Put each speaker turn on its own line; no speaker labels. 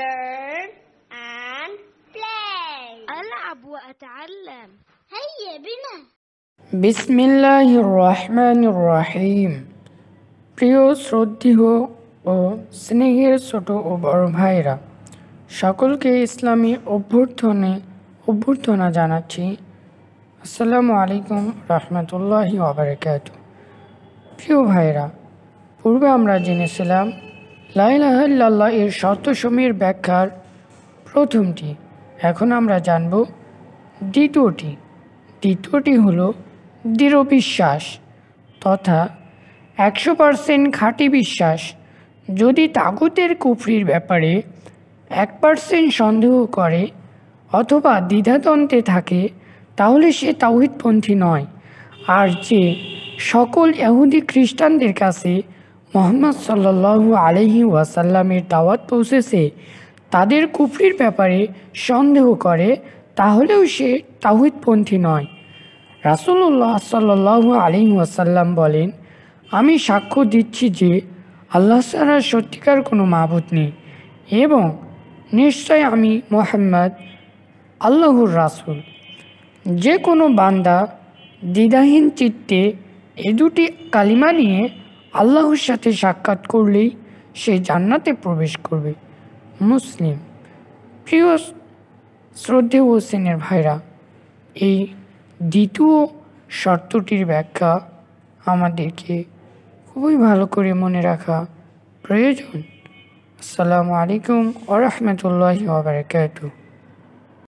learn and play ألعب وأتعلم هيا بنا بسم الله الرحمن الرحيم প্রিয় শ্রদ্ধেয় ও স্নেহের ছোট ও বড় ভাইরা সকলকে ইসলামী অভ্যর্থনে অভ্যর্থনা জানাচ্ছি আসসালামু আলাইকুম রহমতুল্লাহি ওবরাকাত প্রিয় ভাইরা পূর্বে আমরা জেনেছিলাম লাইলাহাল্লাহ এর শর্তসমীর ব্যাখ্যার প্রথমটি এখন আমরা জানব দ্বিতীয়টি দ্বিতীয়টি হল দৃঢ় বিশ্বাস তথা একশো পারসেন্ট খাঁটি বিশ্বাস যদি তাগুতের কুফরির ব্যাপারে এক পার্সেন্ট সন্দেহ করে অথবা দ্বিধাতন্ত্রে থাকে তাহলে সে তাহিদপন্থী নয় আর যে সকল এহুদি খ্রিস্টানদের কাছে মোহাম্মদ সাল্লাল্লাহু আলহি ওয়াসাল্লামের দাওয়াত পৌঁছেছে তাদের কুফরির ব্যাপারে সন্দেহ করে তাহলেও সে তাহিদপন্থী নয় রাসুল্লাহ সাল্লাহ আলিম ওয়াসাল্লাম বলেন আমি সাক্ষ্য দিচ্ছি যে আল্লাহ সাল্লাহ সত্যিকার কোনো মাবুত নেই এবং নিশ্চয় আমি মোহাম্মদ আল্লাহর রাসুল যে কোনো বান্দা দ্বিধাহীন চিত্তে এ দুটি কালিমা নিয়ে আল্লাহর সাথে সাক্ষাৎ করলেই সে জান্নাতে প্রবেশ করবে মুসলিম প্রিয় শ্রদ্ধেয় হোসেনের ভাইরা এই দ্বিতীয় শর্তটির ব্যাখ্যা আমাদেরকে খুবই ভালো করে মনে রাখা প্রয়োজন আসসালামু আলাইকুম আ রহমতুল্লাহ